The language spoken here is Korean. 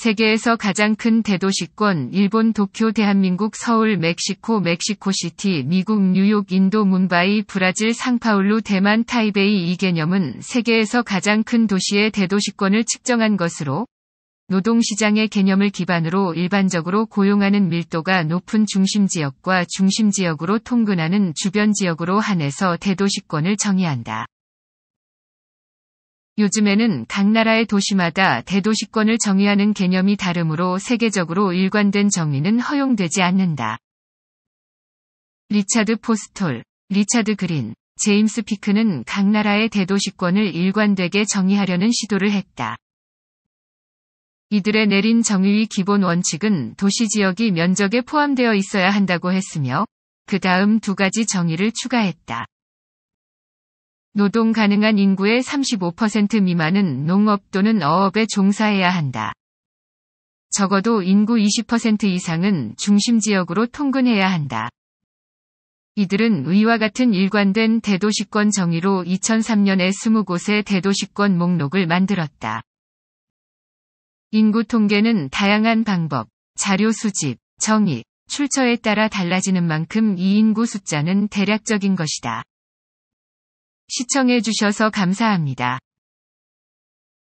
세계에서 가장 큰 대도시권 일본 도쿄 대한민국 서울 멕시코 멕시코시티 미국 뉴욕 인도 문바이 브라질 상파울루 대만 타이베이 이 개념은 세계에서 가장 큰 도시의 대도시권을 측정한 것으로 노동시장의 개념을 기반으로 일반적으로 고용하는 밀도가 높은 중심지역과 중심지역으로 통근하는 주변지역으로 한해서 대도시권을 정의한다. 요즘에는 각 나라의 도시마다 대도시권을 정의하는 개념이 다르므로 세계적으로 일관된 정의는 허용되지 않는다. 리차드 포스톨, 리차드 그린, 제임스 피크는 각 나라의 대도시권을 일관되게 정의하려는 시도를 했다. 이들의 내린 정의의 기본 원칙은 도시 지역이 면적에 포함되어 있어야 한다고 했으며, 그 다음 두 가지 정의를 추가했다. 노동 가능한 인구의 35% 미만은 농업 또는 어업에 종사해야 한다. 적어도 인구 20% 이상은 중심 지역으로 통근해야 한다. 이들은 위와 같은 일관된 대도시권 정의로 2003년에 20곳의 대도시권 목록을 만들었다. 인구 통계는 다양한 방법, 자료 수집, 정의, 출처에 따라 달라지는 만큼 이 인구 숫자는 대략적인 것이다. 시청해주셔서 감사합니다.